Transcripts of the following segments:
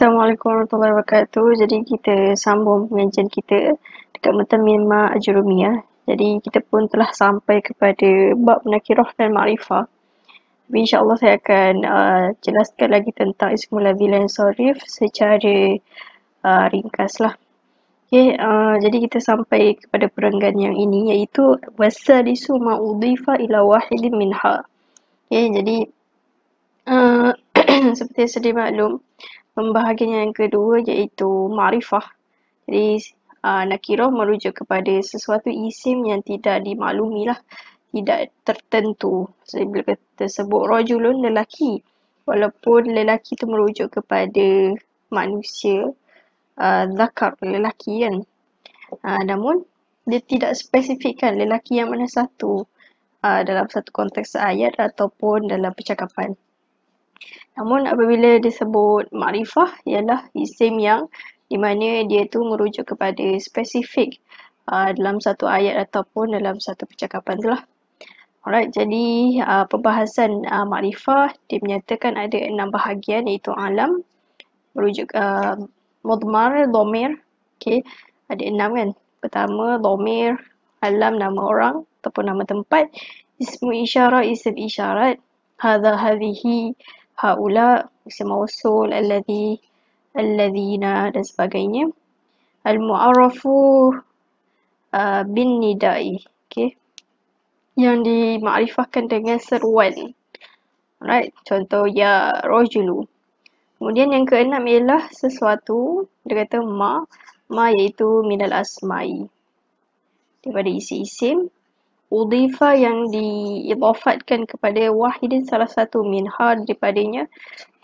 Assalamualaikum warahmatullahi wabarakatuh. Jadi kita sambung pengajian kita dekat Mutamima Ajrumiyah. Jadi kita pun telah sampai kepada bab nakirah dan ma'rifah. Insyaallah saya akan uh, jelaskan lagi tentang ismul ladzil yang sarif secara uh, ringkaslah. Okay, uh, jadi kita sampai kepada perenggan yang ini iaitu wasadisu ma'udifa ila wahidin minha. Okay, jadi uh, seperti sedia maklum, pembahagian yang kedua iaitu marifah. Jadi uh, ah, nakirah merujuk kepada sesuatu isim yang tidak dimaklumi lah, tidak tertentu. Jadi bila kita sebut lelaki, walaupun lelaki itu merujuk kepada manusia, uh, zakar lelaki kan. Uh, namun dia tidak spesifikkan lelaki yang mana satu uh, dalam satu konteks ayat ataupun dalam percakapan. Namun apabila disebut makrifah ialah isim yang di mana dia tu merujuk kepada spesifik uh, dalam satu ayat ataupun dalam satu percakapan tu lah. Alright, jadi uh, pembahasan uh, makrifah dia menyatakan ada enam bahagian iaitu alam, merujuk uh, mudmar, domir, okay, ada enam kan. Pertama, domir, alam nama orang ataupun nama tempat, ismu isyarat, isim isyarat, hadha hadhihi, haula usia mausul alladhi alladhina dan sebagainya al mu'arafu uh, bin nidai okey yang dimakrifahkan dengan seruan alright contoh ya rajulu kemudian yang keenam ialah sesuatu dia kata ma ma iaitu minal asma'i daripada isi isim Udifa yang diidafatkan kepada Wahidin salah satu minha daripadanya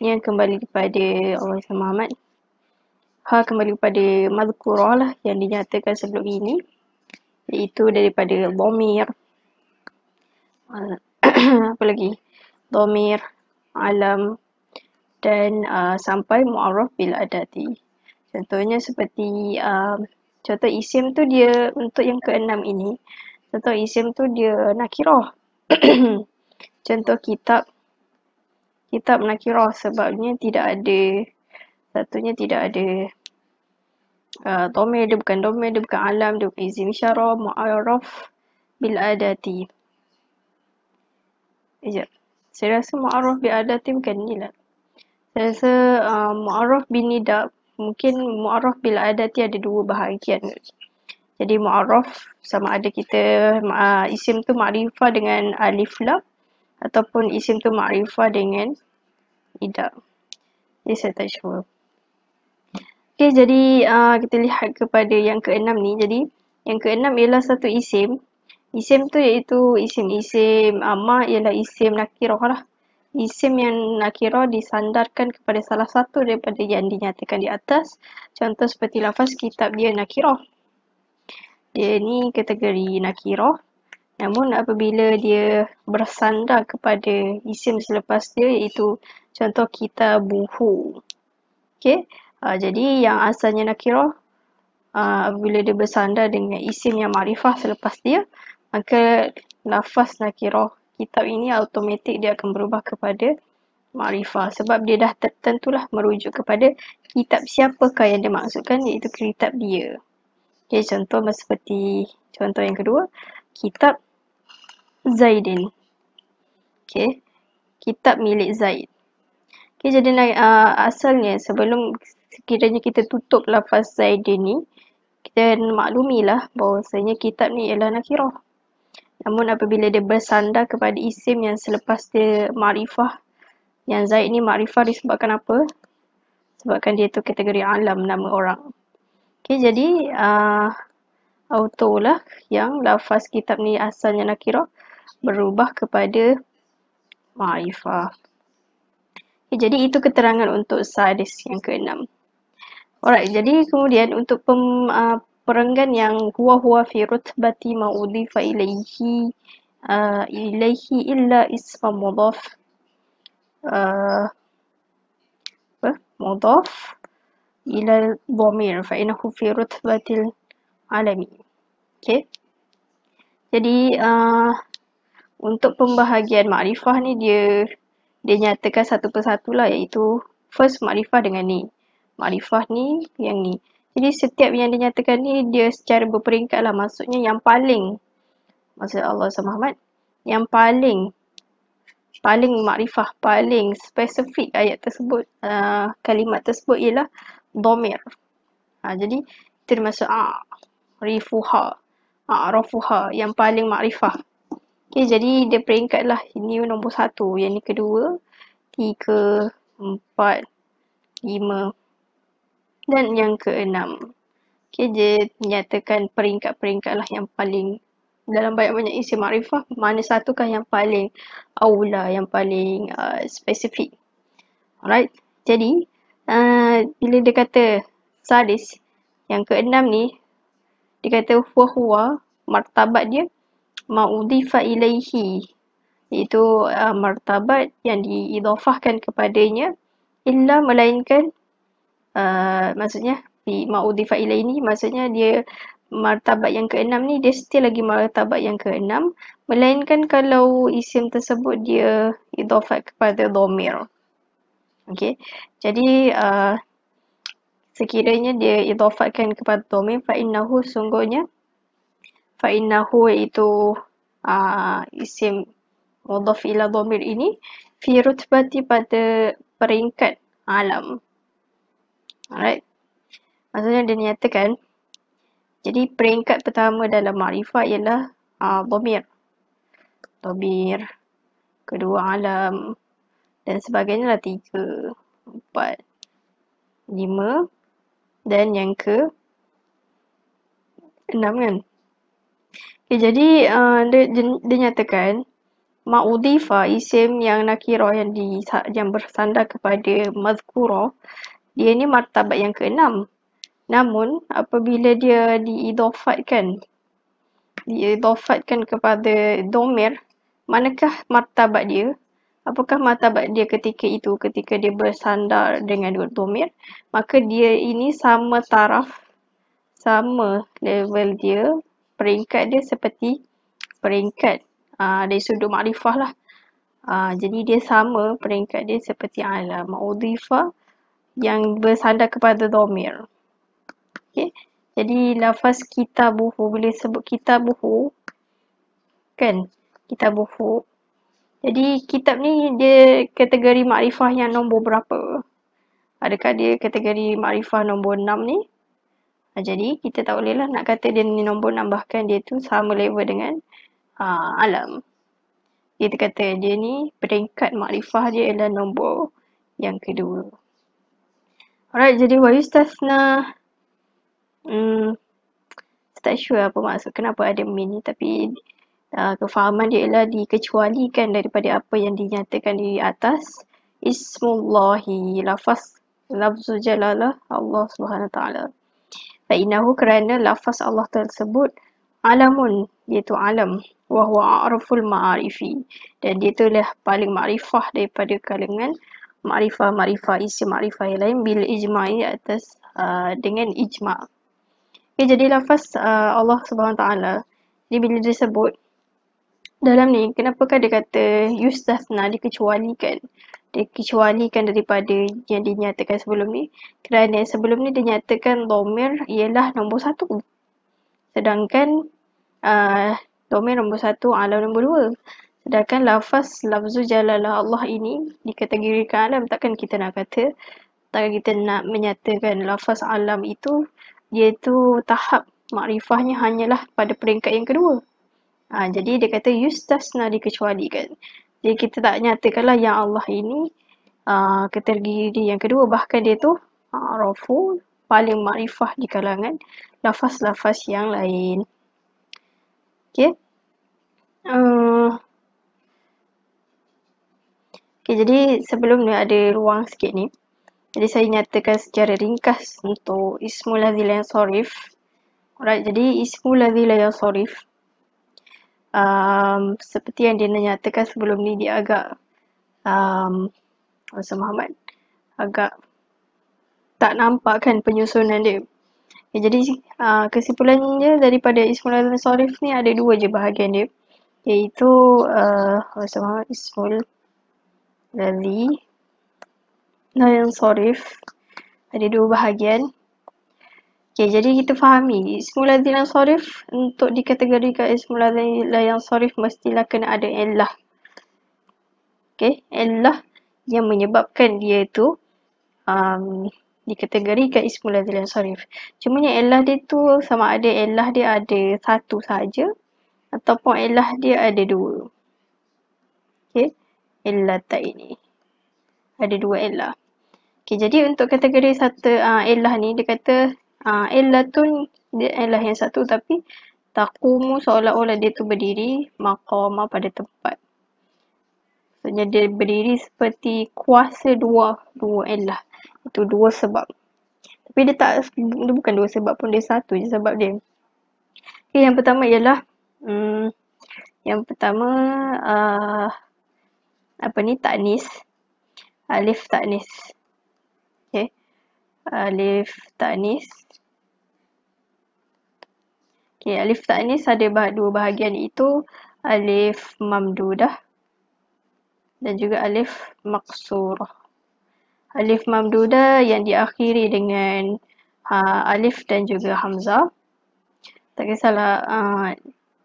yang kembali kepada Allah SWT Muhammad. Ha kembali kepada Madhukurah lah yang dinyatakan sebelum ini iaitu daripada Dhamir apa lagi Dhamir Alam dan uh, sampai Mu'arraf bil Adati contohnya seperti uh, contoh isim tu dia untuk yang keenam ini Contoh isim tu dia nakiroh. Contoh kitab. Kitab nakiroh sebabnya tidak ada. Satunya tidak ada. Uh, domain dia bukan domain, dia bukan alam, dia bukan izin isyarah, mu'arraf bil adati. Sekejap. Saya rasa mu'arraf bil adati bukan ni lah. Saya rasa uh, mu'arraf bin nidab, mungkin mu'arraf bil adati ada dua bahagian. Okay. Jadi mu'arraf sama ada kita uh, isim tu ma'rifah dengan alif lam ataupun isim tu ma'rifah dengan idak. Ini saya tak sure. Okey, jadi uh, kita lihat kepada yang keenam ni. Jadi yang keenam ialah satu isim. Isim tu iaitu isim-isim uh, ialah isim nakirah lah. Isim yang nakirah disandarkan kepada salah satu daripada yang dinyatakan di atas. Contoh seperti lafaz kitab dia nakirah dia ni kategori nakiroh namun apabila dia bersandar kepada isim selepas dia iaitu contoh kita buhu okey uh, jadi yang asalnya nakirah, uh, apabila dia bersandar dengan isim yang marifah selepas dia maka lafaz nakirah kitab ini automatik dia akan berubah kepada marifah sebab dia dah tertentulah merujuk kepada kitab siapakah yang dia maksudkan iaitu kitab dia Okay, contoh macam seperti contoh yang kedua, kitab Zaidin. Okay, kitab milik Zaid. Okay, jadi uh, asalnya sebelum sekiranya kita tutup lafaz Zaidin ni, kita maklumilah bahawasanya kitab ni ialah nakirah. Namun apabila dia bersandar kepada isim yang selepas dia ma'rifah, yang Zaid ni ma'rifah disebabkan apa? Sebabkan dia tu kategori alam nama orang. Okay jadi uh, auto lah yang lafaz kitab ni asalnya nakira berubah kepada ma'ifah. Okay, jadi itu keterangan untuk sadis yang keenam. Alright, jadi kemudian untuk pem, uh, perenggan yang huwa huwa fi rutbati ma'udhifa ilaihi uh, ilaihi illa isma mudhaf uh, apa? mudhaf Ila bomir fa innahu fi rutbatil alami. Okey. Jadi uh, untuk pembahagian makrifah ni dia dia nyatakan satu persatu lah iaitu first makrifah dengan ni. Makrifah ni yang ni. Jadi setiap yang dinyatakan ni dia secara berperingkat lah maksudnya yang paling maksud Allah SWT Muhammad yang paling paling makrifah paling spesifik ayat tersebut uh, kalimat tersebut ialah domir. Ha, jadi, itu ah, rifuha, a'rifuha. rafuha yang paling makrifah. Okay, jadi dia peringkat lah. Ini nombor satu. Yang ni kedua. Tiga, empat, lima. Dan yang keenam. Okay, dia menyatakan peringkat-peringkat lah yang paling dalam banyak-banyak isi makrifah mana satukah yang paling aula, yang paling uh, spesifik. Alright, jadi Ah, bila dia kata salis yang keenam ni dia kata huwa huwa martabat dia ma'udifa ilaihi iaitu uh, martabat yang diidhafahkan kepadanya illa melainkan uh, maksudnya di ma'udifa ilaihi ni maksudnya dia martabat yang keenam ni dia still lagi martabat yang keenam melainkan kalau isim tersebut dia idhafat kepada dhamir Okay. Jadi uh, sekiranya dia idhafatkan kepada domain fa'innahu sungguhnya fa'innahu itu uh, eh, isim mudhaf ila domir ini fi rutbati pada peringkat alam. Alright. Maksudnya dia nyatakan jadi peringkat pertama dalam makrifat ialah uh, domir. Domir. Kedua alam dan sebagainya lah tiga, empat, lima dan yang ke enam kan. Okay, jadi uh, dia, dia, nyatakan Ma'udifa isim yang nakirah yang, di, yang bersandar kepada Mazkurah dia ni martabat yang keenam. Namun apabila dia diidofatkan diidofatkan kepada domir manakah martabat dia apakah martabat dia ketika itu ketika dia bersandar dengan Dut Tomir maka dia ini sama taraf sama level dia peringkat dia seperti peringkat uh, dari sudut makrifah lah uh, jadi dia sama peringkat dia seperti ala ah, ma'udhifah yang bersandar kepada domir okay. jadi lafaz kitabuhu bila sebut kitabuhu kan kitabuhu jadi kitab ni dia kategori makrifah yang nombor berapa? Adakah dia kategori makrifah nombor 6 ni? Ha, jadi kita tak bolehlah nak kata dia ni nombor 6 bahkan dia tu sama level dengan ha, alam. Kita kata dia ni peringkat makrifah dia ialah nombor yang kedua. Alright, jadi wa yustasna hmm, tak sure apa maksud kenapa ada min ni tapi uh, kefahaman dia ialah dikecualikan daripada apa yang dinyatakan di atas ismullahi lafaz lafzu jalalah Allah Subhanahu taala fa innahu kerana lafaz Allah tersebut alamun iaitu alam wa huwa a'raful ma'arifi dan dia itulah paling makrifah daripada kalangan makrifah makrifah isi makrifah yang lain bil ijma' atas uh, dengan ijma' okay, jadi lafaz uh, Allah Subhanahu taala jadi bila disebut dalam ni kenapa kan dia kata yustasna dikecualikan dikecualikan daripada yang dinyatakan sebelum ni kerana sebelum ni dinyatakan domir ialah nombor satu sedangkan uh, domir nombor satu alam nombor dua sedangkan lafaz lafzu jalalah Allah ini dikategorikan alam takkan kita nak kata takkan kita nak menyatakan lafaz alam itu iaitu tahap makrifahnya hanyalah pada peringkat yang kedua Ha, jadi dia kata yustasna dikecualikan. Jadi kita tak nyatakanlah yang Allah ini uh, ketergiri yang kedua. Bahkan dia tu arafu ha, paling marifah di kalangan lafaz-lafaz yang lain. Okay. Uh, hmm. okay, jadi sebelum ni ada ruang sikit ni. Jadi saya nyatakan secara ringkas untuk ismul ladzil yang sarif. Alright, jadi ismul ladzil yang sarif um, seperti yang dia nyatakan sebelum ni dia agak um, Masa Muhammad agak tak nampak kan penyusunan dia. Ya, jadi uh, kesimpulan daripada Ismul Azam Sorif ni ada dua je bahagian dia. Iaitu uh, Masa Muhammad Ismul Lali dan Sorif. Ada dua bahagian Okay, jadi kita fahami Ismuladzim yang sorif untuk dikategorikan Ismuladzim yang sorif mestilah kena ada Allah. Okay, Allah yang menyebabkan dia itu um, dikategorikan Ismuladzim yang sorif. Cuma yang Allah dia tu sama ada Allah dia ada satu saja ataupun Allah dia ada dua. Okay, Allah tak ini. Ada dua Allah. Okay, jadi untuk kategori satu uh, ah, Allah ni dia kata uh, ha, lah Ella tu dia Ella yang satu tapi takumu seolah-olah dia tu berdiri makoma pada tempat. Maksudnya dia berdiri seperti kuasa dua dua Ella. Itu dua sebab. Tapi dia tak dia bukan dua sebab pun dia satu je sebab dia. Okay, yang pertama ialah hmm, yang pertama uh, apa ni taknis. Alif taknis. Alif Ta'nis. Okay, Alif Ta'nis ada bah dua bahagian itu. Alif Mamdudah dan juga Alif Maksur. Alif Mamdudah yang diakhiri dengan ha, Alif dan juga Hamzah. Tak kisahlah, ha,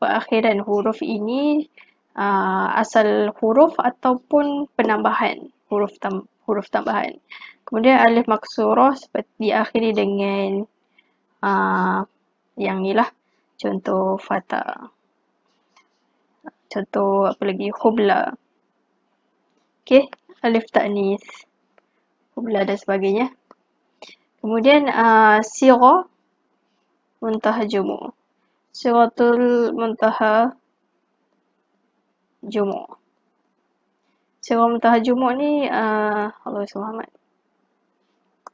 perakhiran huruf ini ha, asal huruf ataupun penambahan huruf tam huruf tambahan. Kemudian alif maksurah seperti diakhiri dengan uh, yang ni lah. Contoh fata. Contoh apa lagi? Hubla. Okay. Alif ta'nis. Hubla dan sebagainya. Kemudian uh, ah, siro. Muntaha jumu. Siratul muntaha jumu. Jumu. Sewa mentah jumuk ni uh, Allah SWT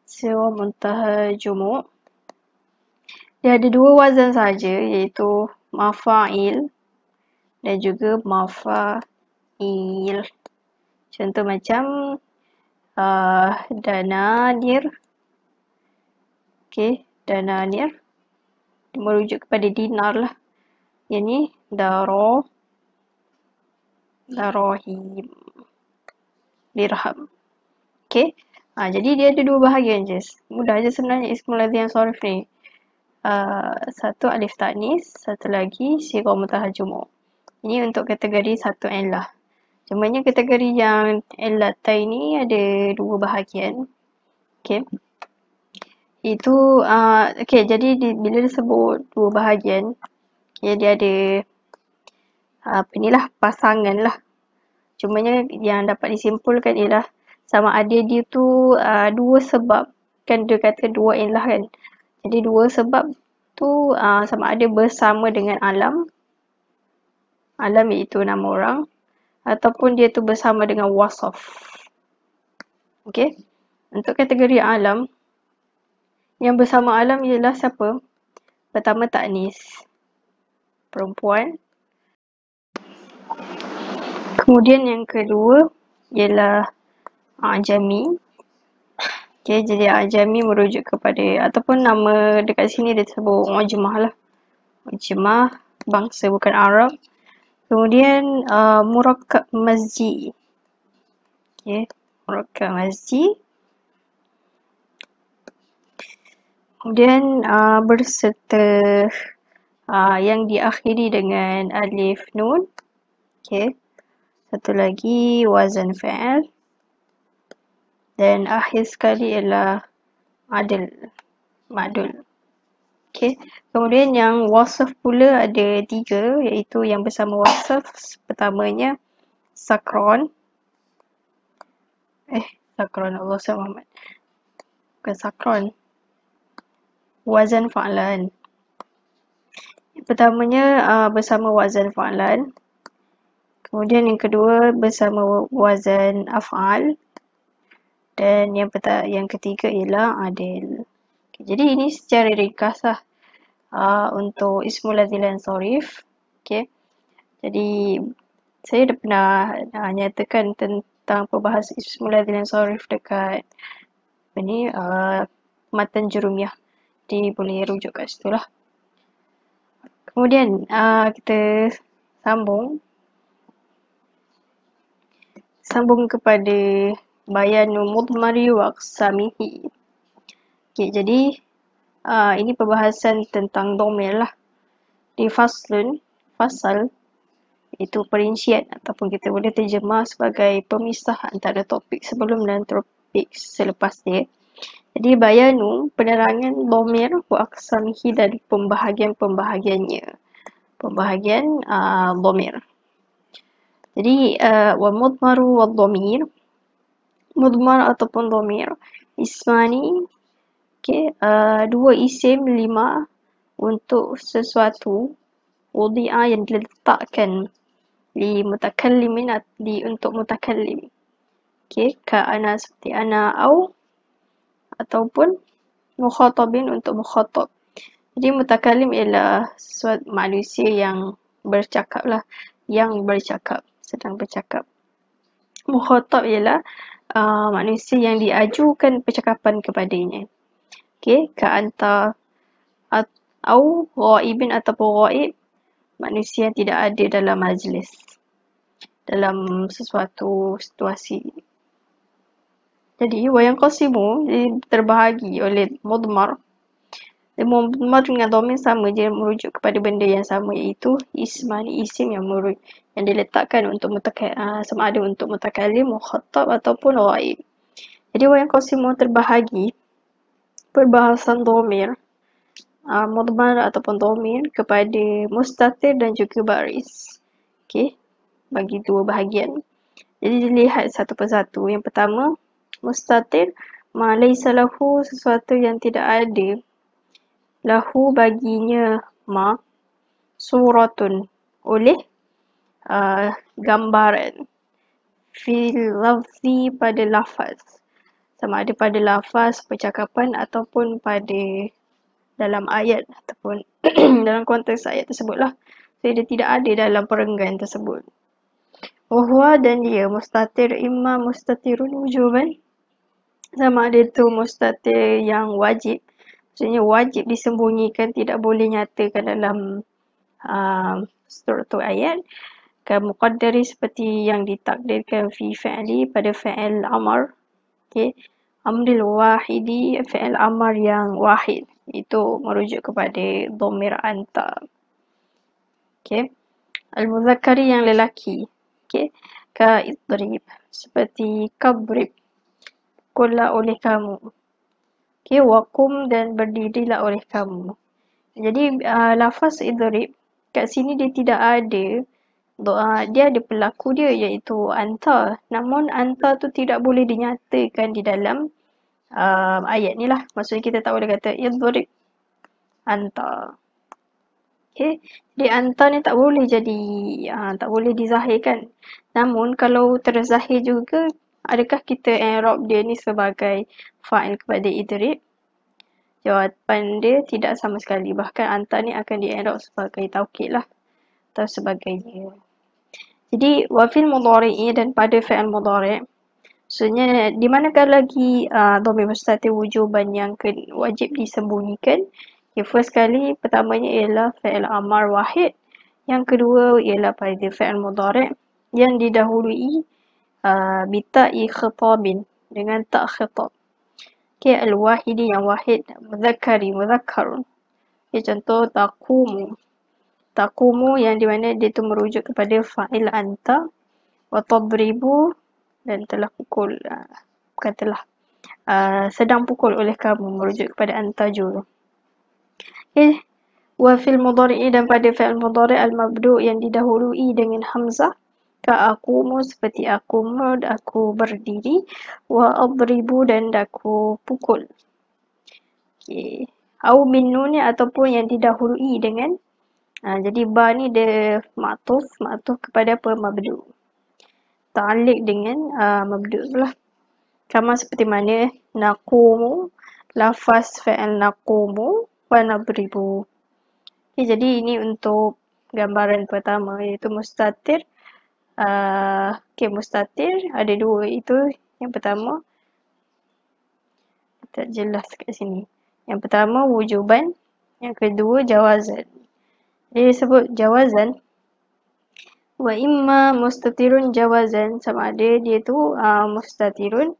Sewa mentah jumuk Dia ada dua wazan saja iaitu Mafa'il Dan juga Mafa'il Contoh macam uh, Dana Nir Okay, Dana Merujuk kepada dinar lah Yang ni Daro Darohim dirham. Okay. Ha, jadi dia ada dua bahagian je. Mudah je sebenarnya yang sorif ni. Uh, satu alif ta'nis, satu lagi sirah mutahajumu. Ini untuk kategori satu enlah. Cumanya kategori yang enlah tai ni ada dua bahagian. Okay. Itu, uh, ha, okay, jadi di, bila disebut dua bahagian, okay, ya, dia ada ha, apa ni lah, pasangan lah. Cumanya yang dapat disimpulkan ialah sama ada dia tu uh, dua sebab kan dia kata dua ilah kan. Jadi dua sebab tu uh, sama ada bersama dengan alam. Alam itu nama orang ataupun dia tu bersama dengan wasof. Okey. Untuk kategori alam yang bersama alam ialah siapa? Pertama Taknis. Perempuan Kemudian yang kedua ialah Ajami. Ah, okay, jadi Ajami ah, merujuk kepada ataupun nama dekat sini dia sebut Ujmah lah. Ujmah, bangsa bukan Arab. Kemudian uh, ah, Murakab Masjid. Okay, Murakab Masjid. Kemudian uh, berserta uh, yang diakhiri dengan Alif Nun. Okay. Satu lagi wazan fa'al. Dan akhir sekali ialah madul. Madul. Okey, Kemudian yang wasaf pula ada tiga iaitu yang bersama wasaf. Pertamanya sakron. Eh, sakron Allah sama SWT. Bukan sakron. Wazan fa'lan. Pertamanya uh, bersama wazan fa'lan. Kemudian yang kedua bersama wazan af'al dan yang yang ketiga ialah adil. Okay, jadi ini secara ringkas lah uh, untuk ismul adil dan sorif. Okay. Jadi saya dah pernah uh, nyatakan tentang pembahasan ismul adil dan sorif dekat ini uh, matan jurumiyah. Jadi boleh rujuk kat situ lah. Kemudian uh, kita sambung sambung kepada bayanu mudmari waqsamihi. Okay, jadi uh, ini perbahasan tentang domain lah. Di faslun, fasal itu perincian ataupun kita boleh terjemah sebagai pemisah antara topik sebelum dan topik selepas dia. Eh. Jadi bayanu um, penerangan domir waqsamihi dan pembahagian-pembahagiannya. Pembahagian uh, ah, domir. Jadi uh, wa mudmaru wa dhamir. Mudmar ataupun dhamir. Ismani. Okay. Uh, eh, dua isim lima untuk sesuatu wudi'a yang diletakkan li mutakallimin di untuk mutakallim. Okay. Ka ana seperti ana au ataupun mukhatabin untuk mukhatab. Jadi mutakallim ialah sesuatu manusia yang bercakap lah. Yang bercakap sedang bercakap. Muhotab ialah uh, manusia yang diajukan percakapan kepadanya. Okey, ka anta au ghaibin ataupun ghaib manusia yang tidak ada dalam majlis dalam sesuatu situasi. Jadi wayang qasimu terbahagi oleh mudmar Mudmar dengan domain sama je merujuk kepada benda yang sama iaitu isman isim yang merujuk yang diletakkan untuk mutaka, uh, ah, sama ada untuk mutakalim, mukhatab ataupun waib. Jadi wa wayang kosimo terbahagi perbahasan domir uh, ah, mudmar ataupun domir kepada mustatir dan juga baris. Okey, bagi dua bahagian. Jadi dilihat satu persatu. Yang pertama, mustatir ma lahu sesuatu yang tidak ada. Lahu baginya ma suratun oleh uh, gambaran feel lovely pada lafaz sama ada pada lafaz percakapan ataupun pada dalam ayat ataupun dalam konteks ayat tersebutlah jadi dia tidak ada dalam perenggan tersebut wahwa dan dia mustatir imma mustatirun wujuban sama ada itu mustatir yang wajib maksudnya wajib disembunyikan tidak boleh nyatakan dalam uh, struktur ayat kan muqaddari seperti yang ditakdirkan fi fa'li pada fa'il amar okey amril wahidi fa'il amar yang wahid itu merujuk kepada dhamir anta okey al muzakkari yang lelaki okey ka idrib seperti kabrib kula oleh kamu okey wakum dan berdirilah oleh kamu jadi uh, lafaz idrib kat sini dia tidak ada Ah, dia ada pelaku dia iaitu anta namun anta tu tidak boleh dinyatakan di dalam uh, ayat ni lah maksudnya kita tahu boleh kata idrib anta Okay. Jadi anta ni tak boleh jadi, uh, tak boleh dizahirkan. Namun kalau terzahir juga, adakah kita erop dia ni sebagai fa'il kepada idrib? Jawapan dia tidak sama sekali. Bahkan anta ni akan di-erop sebagai taukit lah. Atau sebagainya. Jadi, wafil mudhari'i dan pada fi'al mudhari' Maksudnya, di manakah lagi uh, domain mustatif wujuban yang ke, wajib disembunyikan? Okay, ya, first kali, pertamanya ialah fi'al amar wahid. Yang kedua ialah pada fi'al mudhari' yang didahului uh, bita'i khatabin dengan tak khatab. Okay, al-wahidi yang wahid, mudhakari, mudhakarun. Okay, contoh, takumu takumu yang di mana dia itu merujuk kepada fa'il anta wa tadribu dan telah pukul bukan ah, telah uh, ah, sedang pukul oleh kamu merujuk kepada anta juga. okay. Eh, wa fil mudari'i dan pada fa'il mudari' al mabdu yang didahului dengan hamzah ka akumu seperti aku mud aku berdiri wa adribu dan aku pukul okey au min nun ataupun yang didahului dengan Ha, jadi ba ni dia maktuf, maktuf kepada apa? Mabdu. Ta'alik dengan uh, mabdu lah. Kama seperti mana? Nakumu, lafaz fa'al nakumu, wa nabribu. Okay, jadi ini untuk gambaran pertama iaitu mustatir. Uh, ha, okay, mustatir ada dua itu. Yang pertama, tak jelas kat sini. Yang pertama, wujuban. Yang kedua, jawazan. Dia disebut jawazan. Wa imma mustatirun jawazan. Sama ada dia tu uh, mustatirun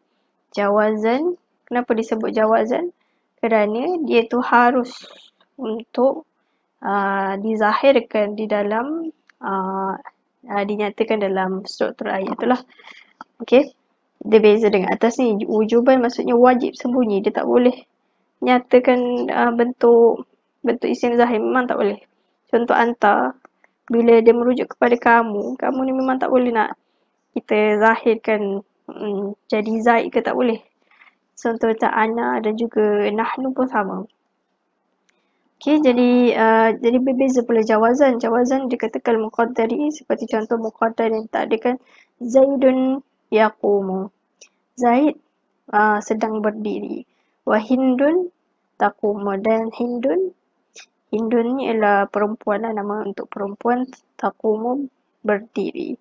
jawazan. Kenapa disebut jawazan? Kerana dia tu harus untuk uh, dizahirkan di dalam uh, uh, dinyatakan dalam struktur ayat tu lah. Okay. Dia beza dengan atas ni. Wujuban maksudnya wajib sembunyi. Dia tak boleh nyatakan uh, bentuk bentuk isim zahir. Memang tak boleh contoh anta bila dia merujuk kepada kamu kamu ni memang tak boleh nak kita zahirkan hmm, jadi zaid ke tak boleh contoh macam Ana dan juga Nahnu pun sama Okay, jadi uh, jadi berbeza pula jawazan. Jawazan dikatakan muqaddari seperti contoh muqaddar yang tak ada kan. Zaidun yaqumu. Zaid uh, sedang berdiri. Wahindun takumu. Dan hindun Indun ni ialah perempuan lah nama untuk perempuan takumu berdiri.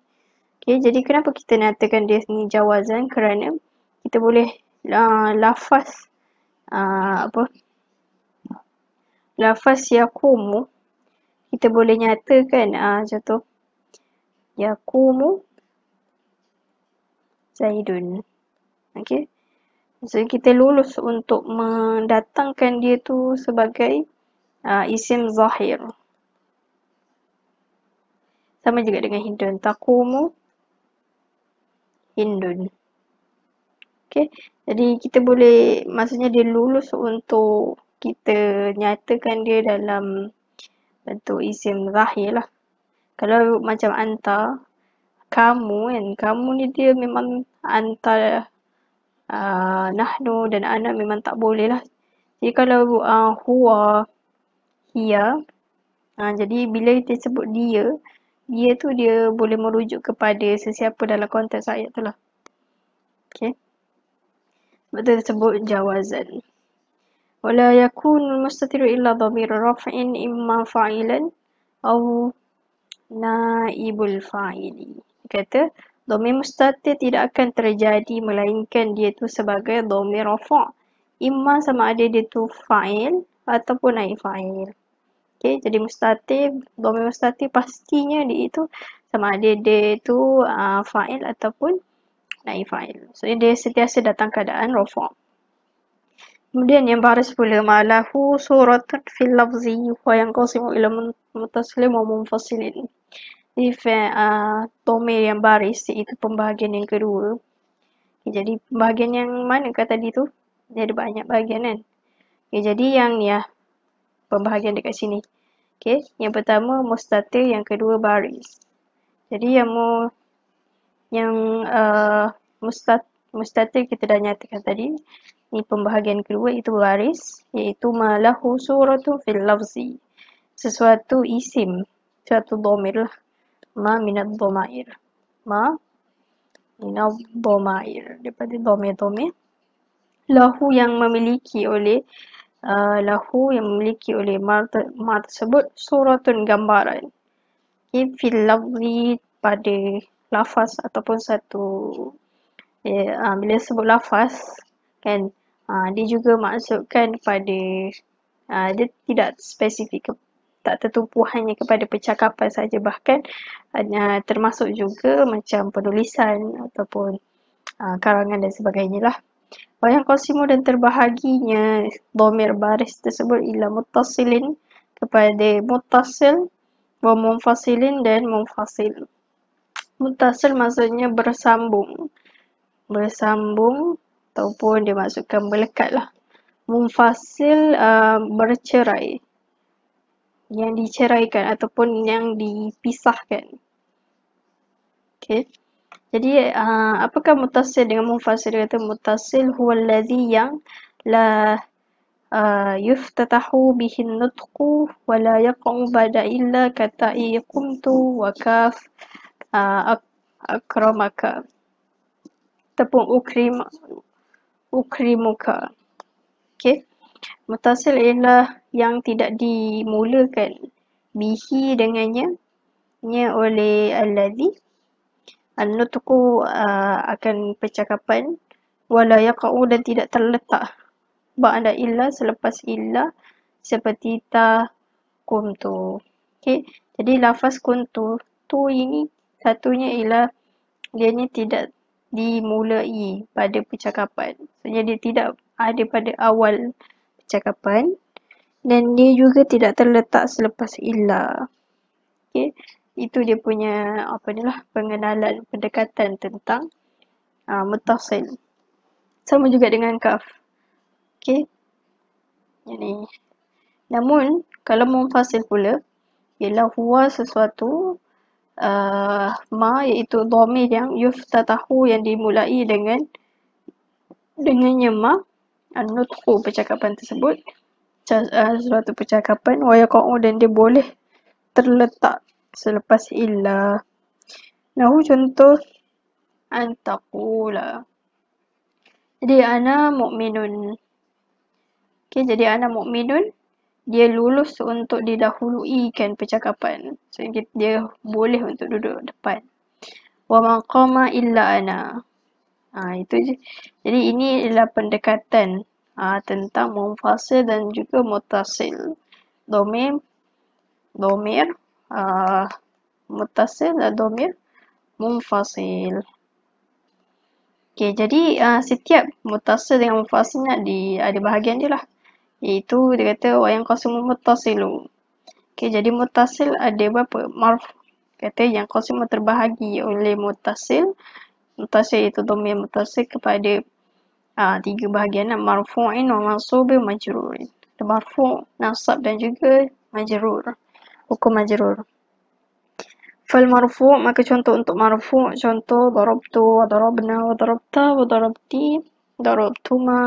Okay, jadi kenapa kita nyatakan dia ni jawazan? Kerana kita boleh uh, lafaz uh, apa? Lafaz yakumu kita boleh nyatakan uh, contoh yakumu Zaidun. Okay. So, kita lulus untuk mendatangkan dia tu sebagai Ah, isim zahir. Sama juga dengan hindun. Takumu hindun. Okay, Jadi kita boleh maksudnya dia lulus untuk kita nyatakan dia dalam bentuk isim zahir lah. Kalau macam anta, kamu kan, kamu ni dia memang anta uh, nahnu dan anak memang tak boleh lah. Jadi kalau uh, huwa, ia. Ha, jadi bila kita sebut dia, dia tu dia boleh merujuk kepada sesiapa dalam konteks ayat tu lah. Okay. Sebab tu disebut jawazan. Wala yakun mustatiru illa dhamir rafin imma fa'ilan aw naibul fa'ili. kata, dhamir mustatir tidak akan terjadi melainkan dia tu sebagai dhamir rafa. Imma sama ada dia tu fa'il ataupun naib fa'il okay, jadi mustatif domain mustatif pastinya di itu sama ada dia itu uh, ah, fail ataupun naif fail so dia sentiasa datang keadaan raw kemudian yang baris pula malahu suratun fil lafzi wa yang qasimu ila mutaslim wa munfasilin if domain ah, yang baris itu pembahagian yang kedua okay, jadi pembahagian yang mana kata tadi tu dia ada banyak bahagian kan okay, jadi yang ya pembahagian dekat sini. Okay. Yang pertama mustatil, yang kedua baris. Jadi yang mu, yang uh, mustat, mustatir kita dah nyatakan tadi. Ini pembahagian kedua itu baris. Iaitu malahu suratu fil lafzi. Sesuatu isim. Sesuatu domir lah. Ma minat domair. Ma minat domair. Daripada domir-domir. Lahu yang memiliki oleh uh, uh, lahu yang memiliki oleh ma tersebut suratun gambaran. Okay, fil lafzi pada lafaz ataupun satu eh, uh, bila sebut lafaz kan uh, dia juga maksudkan pada uh, dia tidak spesifik ke, tak tertumpu hanya kepada percakapan saja bahkan hanya uh, termasuk juga macam penulisan ataupun uh, karangan dan sebagainya lah Wayang Qasimu dan terbahaginya domir baris tersebut ialah mutasilin kepada mutasil, mumfasilin dan mumfasil. Mutasil maksudnya bersambung. Bersambung ataupun dia maksudkan melekatlah. Mumfasil uh, bercerai. Yang diceraikan ataupun yang dipisahkan. Okay. Jadi uh, apakah mutasil dengan munfasil dia kata mutasil huwallazi yang la uh, yuftatahu bihi nutqu wa la yaqu bada illa kata iqumtu wa kaf uh, akramaka ataupun ukrim ukrimuka okey mutasil ialah yang tidak dimulakan bihi dengannya nya oleh allazi An-nutku uh, akan percakapan wala yaqa'u dan tidak terletak ba'da illa selepas illa seperti ta tu. Okay, Jadi lafaz kum tu tu ini satunya ialah dia ni tidak dimulai pada percakapan. So, jadi tidak ada pada awal percakapan dan dia juga tidak terletak selepas illa. Okey itu dia punya apa ni lah pengenalan pendekatan tentang uh, mutasil sama juga dengan kaf okey ni. namun kalau munfasil pula ialah huwa sesuatu uh, ma iaitu dhamir yang yuftatahu yang dimulai dengan dengannya ma nutku percakapan tersebut uh, sesuatu percakapan wayaqa'u dan dia boleh terletak selepas illa. Nahu contoh antakula. Jadi ana mukminun. Okey, jadi ana mukminun dia lulus untuk didahului kan percakapan. So, dia boleh untuk duduk depan. Wa man illa ana. Ha, itu je. Jadi ini adalah pendekatan ha, tentang mufasil dan juga mutasil. Domir, domir uh, mutasil dan domir mufasil. Okey, jadi uh, setiap mutasil dengan mufasil ni ada, ada bahagian dia lah. Iaitu dia kata wayang kosim mutasilu. Okey, jadi mutasil ada berapa? Marf kata yang kosim terbahagi oleh mutasil. Mutasil itu domir mutasil kepada uh, tiga bahagian lah. Marfu'in wa mansubin majrurin. Marfu' nasab dan juga majrur hukum majrur. Fal marfu maka contoh untuk marfu contoh darabtu wa darabna wa darabta wa darabti darabtuma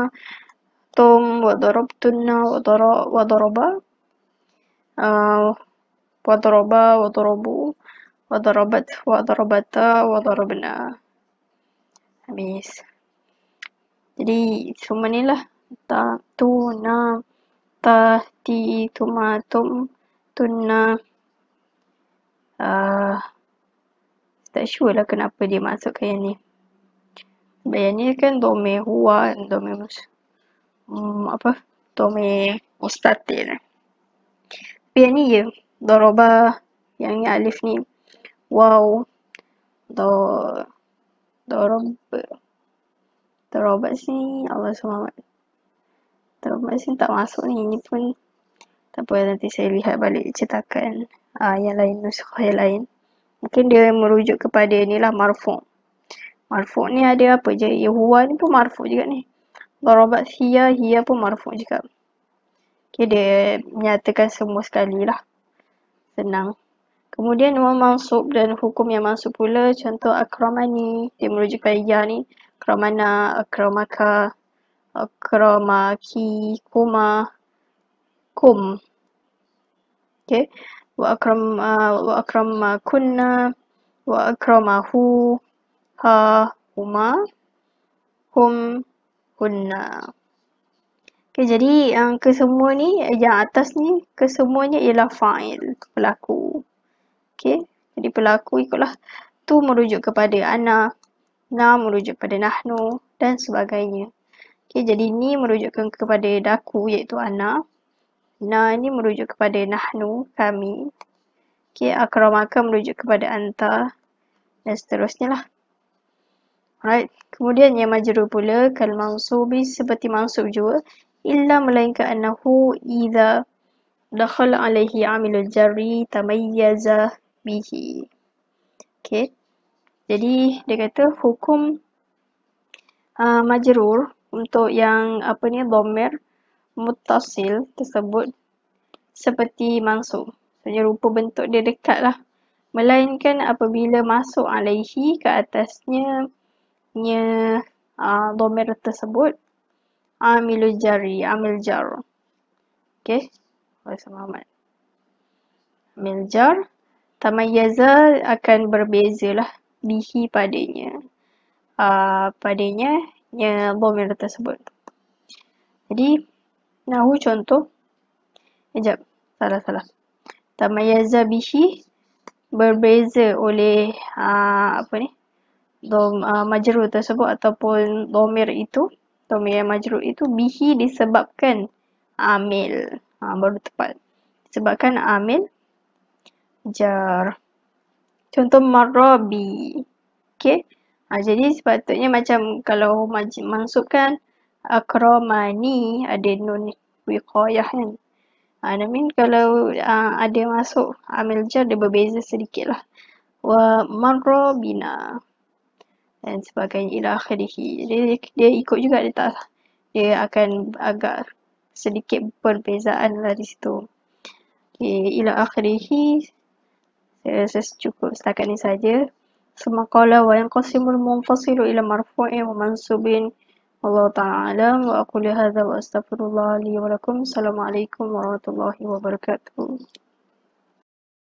tum wa darabtunna wa daraba wa daraba wa daraba wa darabu wa darabat wa darabata wa darabna habis jadi semua ni lah ta tu na ta ti tuma tum, tum. Fatuna. Uh, ah, tak sure lah kenapa dia masukkan yang ni. Yang ni kan domain huwa, domain mus. Hmm, apa? Domain mustatil. Tapi yang ni je. Doroba yang ni alif ni. Wow. Do, doroba. Doroba sini Allah SWT. Doroba sini tak masuk ni. ni pun tak apa nanti saya lihat balik cetakan uh, yang lain, nusrah yang lain. Mungkin dia merujuk kepada lah marfu. Marfu ni ada apa je? Yahuwa ni pun marfu juga ni. Barabat hiya, hiya pun marfu juga. Okay, dia menyatakan semua sekali lah. Senang. Kemudian nama masuk dan hukum yang masuk pula. Contoh akramani. Dia merujuk kepada ya ni. Akramana, akramaka, akramaki, kuma akramakum. Okay. Wa akram uh, wa akram kunna wa akramahu ha huma hum kunna. Okay, jadi yang kesemua ni, yang atas ni, kesemuanya ialah fa'il, pelaku. Okay, jadi pelaku ikutlah. Tu merujuk kepada ana, na merujuk kepada nahnu dan sebagainya. Okay, jadi ni merujukkan kepada daku iaitu anak. Na ni merujuk kepada nahnu, kami. Okay, akramaka merujuk kepada anta. Dan seterusnya lah. Alright. Kemudian yang majru pula, kal mansubi seperti mansub juga. Illa melainkan anahu idha dakhal alaihi amilul jari tamayyaza bihi. Okay. Jadi dia kata hukum uh, majrur untuk yang apa ni, domer mutasil tersebut seperti mangsuk. Maksudnya rupa bentuk dia dekat lah. Melainkan apabila masuk alaihi ke atasnya nya uh, domer tersebut amilu jari, amil jar. Okay. Wa Muhammad. Amil jar. Tamayyaza akan lah bihi padanya. Uh, padanya nya domer tersebut. Jadi Nahu contoh. Sekejap. Salah-salah. Tamayaza bihi berbeza oleh uh, apa ni? Dom, uh, ah, majru tersebut ataupun domir itu. Domir yang majru itu bihi disebabkan amil. Ha, baru tepat. Disebabkan amil. Jar. Contoh marabi. Okay. Ha, jadi sepatutnya macam kalau masukkan akramani ada nun wiqayah kan. Ha, min kalau ha, ada masuk amil jar dia berbeza sedikit lah. Wa marra bina dan sebagainya ila akhirih. Jadi dia, ikut juga dia tak dia akan agak sedikit perbezaan lah di situ. Okay, ila akhirih. Saya cukup setakat ni saja. Semakala wa yang qasimul munfasilu ila marfu'i wa mansubin Allah Ta'ala wa aku lihada wa astagfirullah li wa lakum. Assalamualaikum warahmatullahi wabarakatuh.